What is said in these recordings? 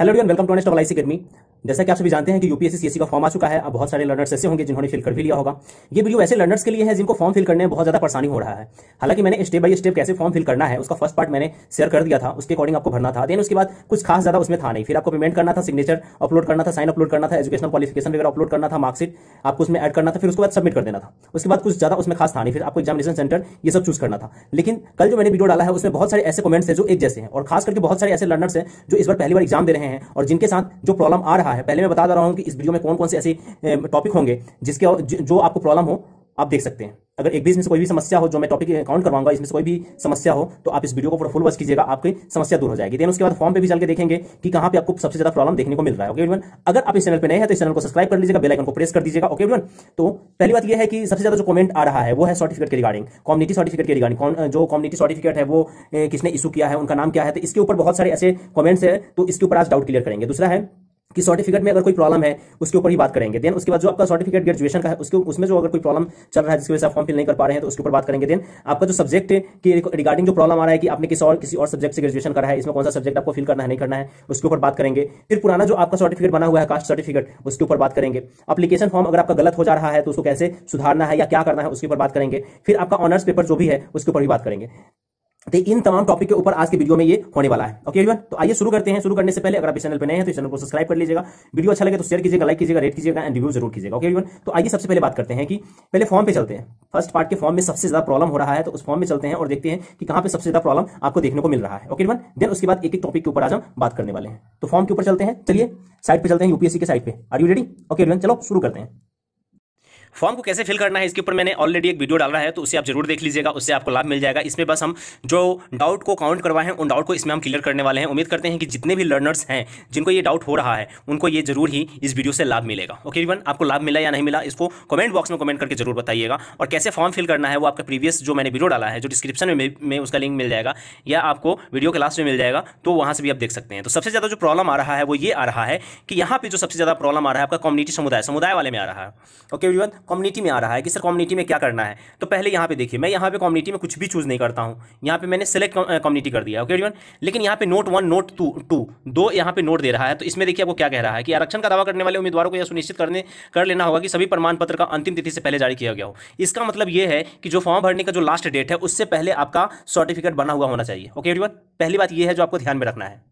hello डियन welcome to next अकाइसी academy जैसा कि आप सभी जानते हैं कि यूपीएससी सीएससी e का फॉर्म आ चुका है अब बहुत सारे लर्नर्स ऐसे होंगे जिन्होंने फिल कर भी लिया होगा ये वीडियो ऐसे लर्नर्स के लिए है जिनको फॉर्म फिल करने में बहुत ज्यादा परेशानी हो रहा है हालांकि मैंने स्टेप बाय स्टेप कैसे फॉर्म फिल करना है उसका फर्स्ट पार्ट मैंने शेयर कर दिया था उसके अकॉर्डिंग आपको भरना था देन उसके बाद कुछ खास ज्यादा उसमें था नहीं फिर आपको पेमेंट करना था सिग्नेचर अपलोड करना था साइन अपलोड करना था एजुकेशनल क्वालिफिकेशन वगैरह अपलोड करना था मार्कशीट आपको उसमें एड करना था फिर उसके बाद सबमिट कर देना था उसके बाद कुछ ज्यादा उसमें खास था नहीं फिर आपको एग्जामिनेशन सेंटर ये सब चूज करना था लेकिन कल जो मैंने वीडियो डाला है उसमें बहुत सारे ऐसे कमेंट्स है जो एक जैसे हैं और खास करके बहुत सारे ऐसे लर्नर्स हैं जो इस बार पहली बार एग्जाम दे रहे हैं और जिनके साथ जो प्रॉब्लम आ रहा रहा है पहले मैं बता रहा हूँ कि इस वीडियो में कौन कौन से ऐसे टॉपिक होंगे जिसके जो आपको प्रॉब्लम हो आप देख सकते हैं अगर एक भी इसमें से कोई भी समस्या हो जो मैं टॉपिक काउंट करवाऊंगा इसमें से कोई भी समस्या हो तो आप इस वीडियो को पूरा फुल वॉच कीजिएगा आपकी समस्या दूर हो जाएगी देन उसके बाद फॉर्म पे भी चल के देखेंगे कि कहां पे आपको सबसे ज्यादा प्रॉब्लम देखने को मिल रहा है ओके एवरीवन अगर आप इस चैनल पर नए हैं तो इस चैनल को सब्सक्राइब कर लीजिएगा बेल को प्रेस कर दीजिएगा ओके एवरीवन तो पहली बात यह है कि सबसे ज्यादा जो कमेंट आ रहा है वो है सर्टिफिकेट के रिगार्डिंग कम्युनिटी सर्टिफिकेट के रिगार्डिंग जो कम्युनिटी सर्टिफिकेट है वो किसने इशू किया है उनका नाम क्या है तो इसके ऊपर बहुत सारे ऐसे कमेंट्स है तो इसके ऊपर आज डाउट क्लियर करेंगे दूसरा है कि सर्टिफिकेट में अगर कोई प्रॉब्लम है उसके ऊपर ही बात करेंगे देन उसके बाद जो आपका सर्टिफिकेट ग्रेजुएशन का है उसके उसमें जो अगर कोई प्रॉब्लम चल रहा है जिसकी वजह से आप फॉर्म फिल नहीं कर पा रहे हैं तो उसके ऊपर बात करेंगे देन आपका जो सब्जेक्ट की रिगार्डिंग जो प्रॉब्लम आ रहा है कि आपने किसी और किसी और सब्जेक्ट से ग्रेजुएशन करा है इसमें कौन सा सब्जेक्ट आपको फिल करना है नहीं करना है उसके ऊपर बात करेंगे फिर पुराना जो आपका सर्टिफिकेट बना हुआ है कास्ट सर्टिफिकेट उसके ऊपर बात करेंगे अपलीकेशन फॉर्म अगर आपका गलत हो जा रहा है तो उसको कैसे सुधारना है या क्या करना है उसके ऊपर बात करेंगे फिर आपका ऑनर्स पेपर जो भी है उसके ऊपर भी बात करेंगे तो इन तमाम टॉपिक के ऊपर आज के वीडियो में ये होने वाला है ओके एवरीवन तो आइए शुरू करते हैं शुरू करने से पहले अगर आप इस चैनल पर नए हैं तो इस चैनल को सब्सक्राइब कर लीजिएगा वीडियो अच्छा लगे तो शेयर कीजिएगा लाइक कीजिएगा रेट कीजिएगा एंड रिव्यू जरूर कीजिएगा ओके एवरीवन तो आइए सबसे पहले बात करते हैं कि पहले फॉर्म पे चलते हैं फर्स्ट पार्ट के फॉर्म में सबसे ज्यादा प्रॉब्लम हो रहा है तो उस फॉर्म में चलते हैं और देखते हैं कि कहां पर सबसे ज्यादा प्रॉब्लम आपको देखने को मिल रहा है ओके एवरीवन देन उसके बाद एक एक टॉपिक के ऊपर आज हम बात करने वाले हैं तो फॉर्म के ऊपर चलते हैं चलिए साइड पर चलते हैं यूपीएससी के साइड पर are you ready okay everyone चलो शुरू करते हैं फॉर्म को कैसे फिल करना है इसके ऊपर मैंने ऑलरेडी एक वीडियो डाल रहा है तो उसे आप जरूर देख लीजिएगा उससे आपको लाभ मिल जाएगा इसमें बस हम जो डाउट को काउंट करवाए हैं उन डाउट को इसमें हम क्लियर करने वाले हैं उम्मीद करते हैं कि जितने भी लर्नर्स हैं जिनको ये डाउट हो रहा है उनको ये जरूर ही इस वीडियो से लाभ मिलेगा ओके इवन आपको लाभ मिला या नहीं मिला इसको कमेंट बॉक्स में कमेंट करके जरूर बताइएगा और कैसे फॉर्म फिल करना है वो आपका प्रीवियस जो मैंने वीडियो डाला है जो डिस्क्रिप्शन में, में उसका लिंक मिल जाएगा या आपको वीडियो के लास्ट में मिल जाएगा तो वहाँ से भी आप देख सकते हैं तो सबसे ज़्यादा जो प्रॉब्लम आ रहा है वो ये आ रहा है कि यहाँ पर जो सबसे ज़्यादा प्रॉब्लम आ रहा है आपका कम्युनिटी समुदाय समुदाय वाले में आ रहा है ओके इवन कम्युनिटी में आ रहा है कि सर कम्युनिटी में क्या करना है तो पहले यहाँ पे देखिए मैं यहाँ पे कम्युनिटी में कुछ भी चूज़ नहीं करता हूँ यहाँ पे मैंने सेलेक्ट कम्युनिटी कर दिया ओके okay, लेकिन यहाँ पे note one note two two दो यहाँ पे नोट दे रहा है तो इसमें देखिए आपको क्या कह रहा है कि आरक्षण का दावा करने वाले उम्मीदवारों को यह सुनिश्चित करने कर लेना होगा कि सभी प्रमाण पत्र का अंतिम तिथि से पहले जारी किया गया हो इसका मतलब यह है कि जो फॉर्म भरने का जो लास्ट डेट है उससे पहले आपका सर्टिफिकेट बना हुआ होना चाहिए ओके एवरीवन पहली बात यह है जो आपको ध्यान में रखना है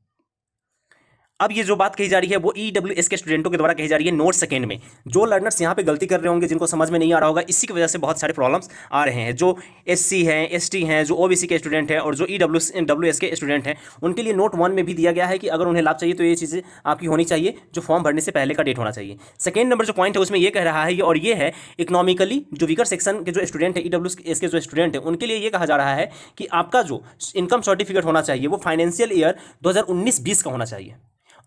अब ये जो बात कही जा रही है वो ई डब्ल्यू एस के स्टूडेंटों के द्वारा कही जा रही है नोट सेकेंड में जो लर्नर्स यहाँ पे गलती कर रहे होंगे जिनको समझ में नहीं आ रहा होगा इसी की वजह से बहुत सारे प्रॉब्लम्स आ रहे हैं जो एस सी हैं एस टी हैं जो ओ बी सी के स्टूडेंट हैं और जो ई डब्ल्यू डब्ल्यू एस के स्टूडेंट हैं उनके लिए नोट वन में भी दिया गया है कि अगर उन्हें लाभ चाहिए तो ये चीज़ें आपकी होनी चाहिए जो फॉर्म भरने से पहले का डेट होना चाहिए सेकेंड नंबर जो पॉइंट है उसमें ये कह रहा है और ये है इकोनॉमिकली जो वीकर सेक्शन के जो स्टूडेंट है ई डब्ल्यू एस के जो स्टूडेंट है उनके लिए ये कहा जा रहा है कि आपका जो इनकम सर्टिफिकेट होना चाहिए वो फाइनेंशियल ईयर दो हज़ार उन्नीस बीस का होना चाहिए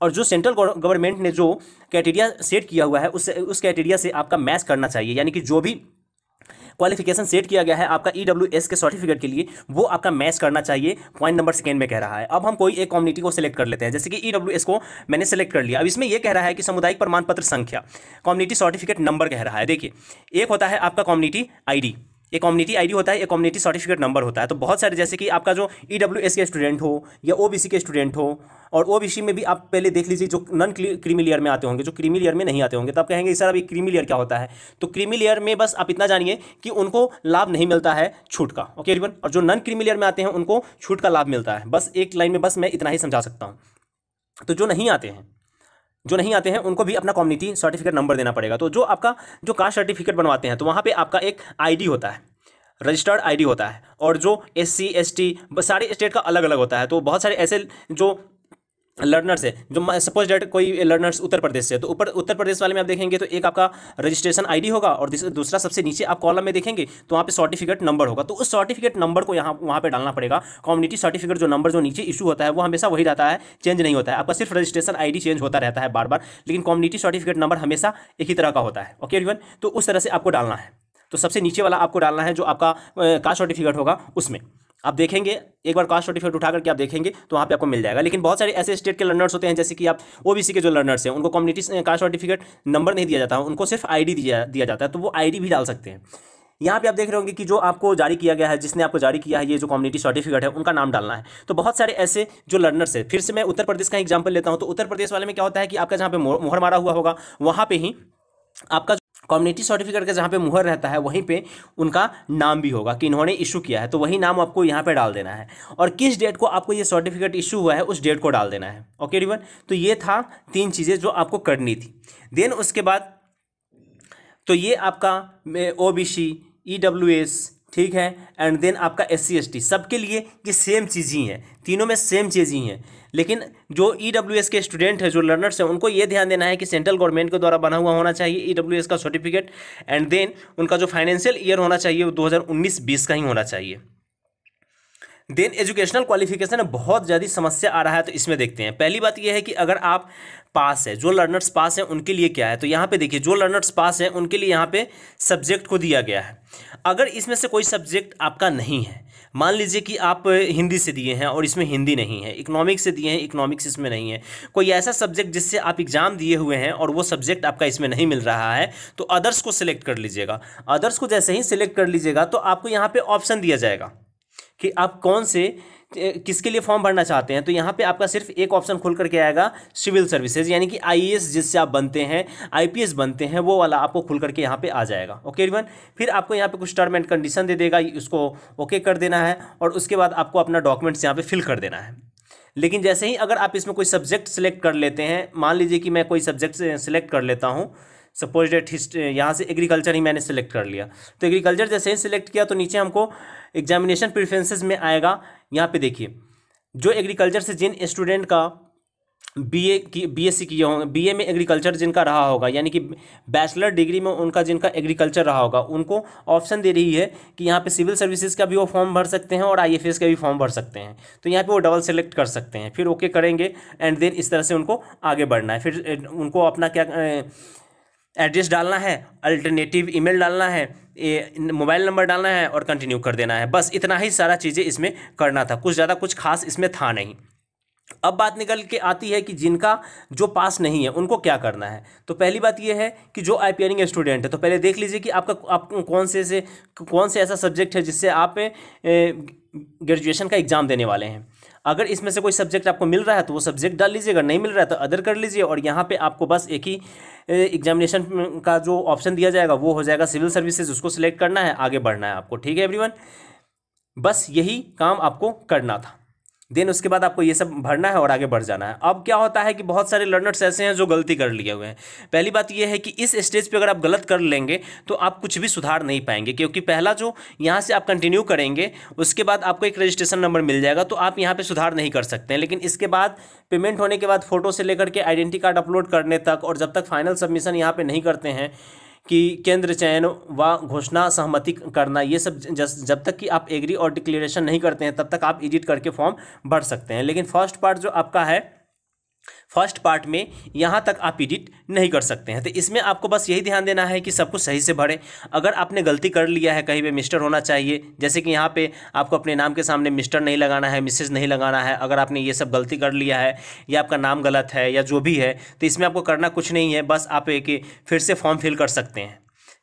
और जो सेंट्रल गवर्नमेंट ने जो क्राइटेरिया सेट किया हुआ है उस उस क्राइटेरिया से आपका मैच करना चाहिए यानी कि जो भी क्वालिफिकेशन सेट किया गया है आपका ई e के सर्टिफिकेट के लिए वो आपका मैच करना चाहिए पॉइंट नंबर सेकेंड में कह रहा है अब हम कोई एक कम्युनिटी को सिलेक्ट कर लेते हैं जैसे कि ई e को मैंने सेलेक्ट कर लिया अब इसमें यह कह रहा है कि सामुदायिक प्रमाण पत्र संख्या कम्युनिटी सर्टिफिकेट नंबर कह रहा है देखिए एक होता है आपका कम्युनिटी आई ये कम्युनिटी आईडी होता है ये कम्युनिटी सर्टिफिकेट नंबर होता है तो बहुत सारे जैसे कि आपका जो ई e के स्टूडेंट हो या ओ के स्टूडेंट हो और ओ में भी आप पहले देख लीजिए जो नॉन क्रीमी लेयर में आते होंगे जो क्रीमी लेयर में नहीं आते होंगे तो आप कहेंगे सर अभी क्रीमी लेयर क्या होता है तो क्रीमी लेयर में बस आप इतना जानिए कि उनको लाभ नहीं मिलता है छूट का ओके रिवन और जो नॉन क्रीमी लेयर में आते हैं उनको छूट का लाभ मिलता है बस एक लाइन में बस मैं इतना ही समझा सकता हूँ तो जो नहीं आते हैं जो नहीं आते हैं उनको भी अपना कम्युनिटी सर्टिफिकेट नंबर देना पड़ेगा तो जो आपका जो कास्ट सर्टिफिकेट बनवाते हैं तो वहाँ पे आपका एक आईडी होता है रजिस्टर्ड आईडी होता है और जो एस सी एस टी सारे स्टेट का अलग अलग होता है तो बहुत सारे ऐसे जो लर्नर्स है जो सपोज डेट कोई लर्नर्स उत्तर प्रदेश से तो ऊपर उत्तर प्रदेश वाले में आप देखेंगे तो एक आपका रजिस्ट्रेशन आईडी होगा और दूसरा सबसे नीचे आप कॉलम में देखेंगे तो वहाँ पे सर्टिफिकेट नंबर होगा तो उस सर्टिफिकेट नंबर को यहाँ वहाँ पे डालना पड़ेगा कम्युनिटी सर्टिफिकेट जो नंबर जो नीचे इशू होता है वो हमेशा वही रहता है चेंज नहीं होता है आपका सिर्फ रजिस्ट्रेशन आई चेंज होता रहता है बार बार लेकिन कम्युनिटी सर्टिफिकेट नंबर हमेशा एक ही तरह का होता है ओके एवरीवन तो उस तरह से आपको डालना है तो सबसे नीचे वाला आपको डालना है जो आपका कास्ट सर्टिफिकेट होगा उसमें आप देखेंगे एक बार कास्ट सर्टिफिकेट उठा करके आप देखेंगे तो वहाँ पे आपको मिल जाएगा लेकिन बहुत सारे ऐसे स्टेट के लर्नर्स होते हैं जैसे कि आप ओबीसी के जो लर्नर्स हैं उनको कम्युनिटी कास्ट सर्टिफिकेट नंबर नहीं दिया जाता है उनको सिर्फ आईडी दिया दिया जाता है तो वो आईडी भी डाल सकते हैं यहाँ पे आप देख रहे होंगे कि जो आपको जारी किया गया है जिसने आपको जारी किया है ये जो कम्युनिटी सर्टिफिकेट है उनका नाम डालना है तो बहुत सारे ऐसे जो लर्नर्स है फिर से मैं उत्तर प्रदेश का एग्जाम्पल लेता हूँ तो उत्तर प्रदेश वाले में क्या होता है कि आपका जहाँ पे मोहर मारा हुआ होगा वहाँ पर ही आपका कम्युनिटी सर्टिफिकेट का जहाँ पे मुहर रहता है वहीं पे उनका नाम भी होगा कि इन्होंने इशू किया है तो वही नाम आपको यहाँ पे डाल देना है और किस डेट को आपको ये सर्टिफिकेट इशू हुआ है उस डेट को डाल देना है ओके रिवन तो ये था तीन चीज़ें जो आपको करनी थी देन उसके बाद तो ये आपका O B C E W S ठीक है एंड देन आपका एस सी एस टी सबके लिए ये सेम चीज़ ही है तीनों में सेम चीज़ ही है लेकिन जो ई डब्ल्यू एस के स्टूडेंट हैं जो लर्नर्स हैं उनको ये ध्यान देना है कि सेंट्रल गवर्नमेंट के द्वारा बना हुआ होना चाहिए ई डब्ल्यू एस का सर्टिफिकेट एंड देन उनका जो फाइनेंशियल ईयर होना चाहिए वो दो हज़ार उन्नीस बीस का ही होना चाहिए देन एजुकेशनल क्वालिफिकेशन बहुत ज़्यादा समस्या आ रहा है तो इसमें देखते हैं पहली बात यह है कि अगर आप पास है जो लर्नर्स पास हैं उनके लिए क्या है तो यहाँ पे देखिए जो लर्नर्स पास हैं उनके लिए यहाँ पे सब्जेक्ट को दिया गया है अगर इसमें से कोई सब्जेक्ट आपका नहीं है मान लीजिए कि आप हिंदी से दिए हैं और इसमें हिंदी नहीं है इकोनॉमिक्स से दिए हैं इकोनॉमिक्स इसमें नहीं है कोई ऐसा सब्जेक्ट जिससे आप एग्ज़ाम दिए हुए हैं और वो सब्जेक्ट आपका इसमें नहीं मिल रहा है तो अदर्स को सिलेक्ट कर लीजिएगा अदर्स को जैसे ही सिलेक्ट कर लीजिएगा तो आपको यहाँ पर ऑप्शन दिया जाएगा कि आप कौन से किसके लिए फॉर्म भरना चाहते हैं तो यहाँ पे आपका सिर्फ एक ऑप्शन खुल करके आएगा सिविल सर्विसेज यानी कि आईएएस जिससे आप बनते हैं आईपीएस बनते हैं वो वाला आपको खुल करके यहाँ पे आ जाएगा ओके रिवन फिर आपको यहाँ पे कुछ टर्म एंड कंडीशन दे देगा उसको ओके कर देना है और उसके बाद आपको अपना डॉक्यूमेंट्स यहाँ पर फिल कर देना है लेकिन जैसे ही अगर आप इसमें कोई सब्जेक्ट सेलेक्ट कर लेते हैं मान लीजिए कि मैं कोई सब्जेक्ट सेलेक्ट कर लेता हूँ सपोज डेट हिस्ट्री यहाँ से एग्रीकल्चर ही मैंने सेलेक्ट कर लिया तो एग्रीकल्चर जैसे ही सिलेक्ट किया तो नीचे हमको एग्जामिनेशन प्रिफ्रेंसेज में आएगा यहाँ पे देखिए जो एग्रीकल्चर से जिन स्टूडेंट का बीए की बीएससी किए होंगे बीए में एग्रीकल्चर जिनका रहा होगा यानी कि बैचलर डिग्री में उनका जिनका एग्रीकल्चर रहा होगा उनको ऑप्शन दे रही है कि यहाँ पे सिविल सर्विसेज का भी वो फॉर्म भर सकते हैं और आईएफएस का भी फॉर्म भर सकते हैं तो यहाँ पे वो डबल सेलेक्ट कर सकते हैं फिर ओके करेंगे एंड देन इस तरह से उनको आगे बढ़ना है फिर उनको अपना क्या एड्रेस डालना है अल्टरनेटिव ईमेल डालना है मोबाइल नंबर डालना है और कंटिन्यू कर देना है बस इतना ही सारा चीज़ें इसमें करना था कुछ ज़्यादा कुछ खास इसमें था नहीं अब बात निकल के आती है कि जिनका जो पास नहीं है उनको क्या करना है तो पहली बात यह है कि जो आई पी स्टूडेंट है तो पहले देख लीजिए कि आपका आप कौन से से कौन से ऐसा सब्जेक्ट है जिससे आप ग्रेजुएशन का एग्ज़ाम देने वाले हैं अगर इसमें से कोई सब्जेक्ट आपको मिल रहा है तो वो सब्जेक्ट डाल लीजिए अगर नहीं मिल रहा है तो अदर कर लीजिए और यहाँ पर आपको बस एक ही एग्जामिनेशन का जो ऑप्शन दिया जाएगा वो हो जाएगा सिविल सर्विसेज उसको सिलेक्ट करना है आगे बढ़ना है आपको ठीक है एवरीवन बस यही काम आपको करना था देन उसके बाद आपको ये सब भरना है और आगे बढ़ जाना है अब क्या होता है कि बहुत सारे लर्नर्स ऐसे हैं जो गलती कर लिए हुए हैं पहली बात यह है कि इस स्टेज पे अगर आप गलत कर लेंगे तो आप कुछ भी सुधार नहीं पाएंगे क्योंकि पहला जो यहाँ से आप कंटिन्यू करेंगे उसके बाद आपको एक रजिस्ट्रेशन नंबर मिल जाएगा तो आप यहाँ पर सुधार नहीं कर सकते हैं लेकिन इसके बाद पेमेंट होने के बाद फ़ोटो से लेकर के आइडेंटी कार्ड अपलोड करने तक और जब तक फाइनल सबमिशन यहाँ पर नहीं करते हैं कि केंद्र चयन व घोषणा सहमति करना ये सब जब तक कि आप एग्री और डिक्लेरेशन नहीं करते हैं तब तक आप एडिट करके फॉर्म भर सकते हैं लेकिन फर्स्ट पार्ट जो आपका है फर्स्ट पार्ट में यहाँ तक आप एडिट नहीं कर सकते हैं तो इसमें आपको बस यही ध्यान देना है कि सब कुछ सही से भरें अगर आपने गलती कर लिया है कहीं पे मिस्टर होना चाहिए जैसे कि यहाँ पे आपको अपने नाम के सामने मिस्टर नहीं लगाना है मिसेज नहीं लगाना है अगर आपने ये सब गलती कर लिया है या आपका नाम गलत है या जो भी है तो इसमें आपको करना कुछ नहीं है बस आप एक फिर से फॉर्म फिल कर सकते हैं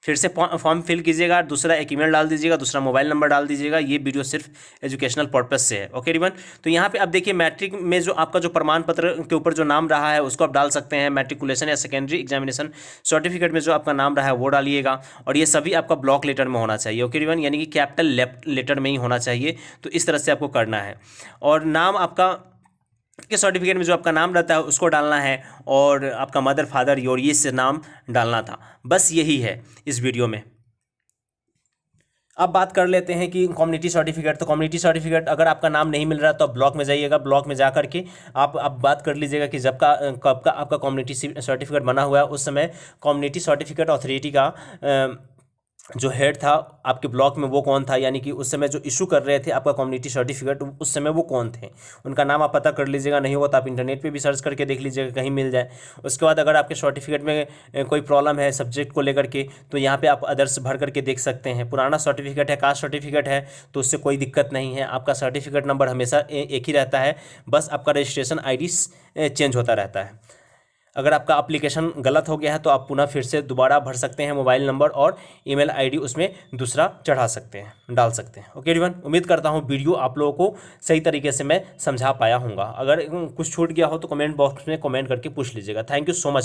फिर से फॉर्म फिल कीजिएगा दूसरा एक ईमेल डाल दीजिएगा दूसरा मोबाइल नंबर डाल दीजिएगा ये वीडियो सिर्फ एजुकेशनल पर्पज से है ओके रिवन तो यहाँ पे आप देखिए मैट्रिक में जो आपका जो प्रमाण पत्र के ऊपर जो नाम रहा है उसको आप डाल सकते हैं मैट्रिकुलेशन या सेकेंडरी एग्जामिनेशन सर्टिफिकेट में जो आपका नाम रहा है वो डालिएगा और ये सभी आपका ब्लॉक लेटर में होना चाहिए ओके रिवन यानी कि कैपिटल लेटर में ही होना चाहिए तो इस तरह से आपको करना है और नाम आपका के सर्टिफिकेट में जो आपका नाम रहता है उसको डालना है और आपका मदर फादर योर ये से नाम डालना था बस यही है इस वीडियो में अब बात कर लेते हैं कि कम्युनिटी सर्टिफिकेट तो कम्युनिटी सर्टिफिकेट अगर आपका नाम नहीं मिल रहा तो आप ब्लॉक में जाइएगा ब्लॉक में जा करके आप आप बात कर लीजिएगा कि जब का कब का आपका कम्युनिटी सर्टिफिकेट बना हुआ है उस समय कम्युनिटी सर्टिफिकेट अथॉरिटी का आ, जो हेड था आपके ब्लॉक में वो कौन था यानी कि उस समय जो इशू कर रहे थे आपका कम्युनिटी सर्टिफिकेट उस समय वो कौन थे उनका नाम आप पता कर लीजिएगा नहीं होगा तो आप इंटरनेट पे भी सर्च करके देख लीजिएगा कहीं मिल जाए उसके बाद अगर आपके सर्टिफिकेट में कोई प्रॉब्लम है सब्जेक्ट को लेकर के तो यहाँ पर आप अदर्स भर करके देख सकते हैं पुराना सर्टिफिकेट है कास्ट सर्टिफिकेट है तो उससे कोई दिक्कत नहीं है आपका सर्टिफिकेट नंबर हमेशा एक ही रहता है बस आपका रजिस्ट्रेशन आई चेंज होता रहता है अगर आपका अप्लीकेशन गलत हो गया है तो आप पुनः फिर से दोबारा भर सकते हैं मोबाइल नंबर और ईमेल आईडी उसमें दूसरा चढ़ा सकते हैं डाल सकते हैं ओके रिवन उम्मीद करता हूँ वीडियो आप लोगों को सही तरीके से मैं समझा पाया हूँ अगर कुछ छूट गया हो तो कमेंट बॉक्स में कमेंट करके पूछ लीजिएगा थैंक यू सो मच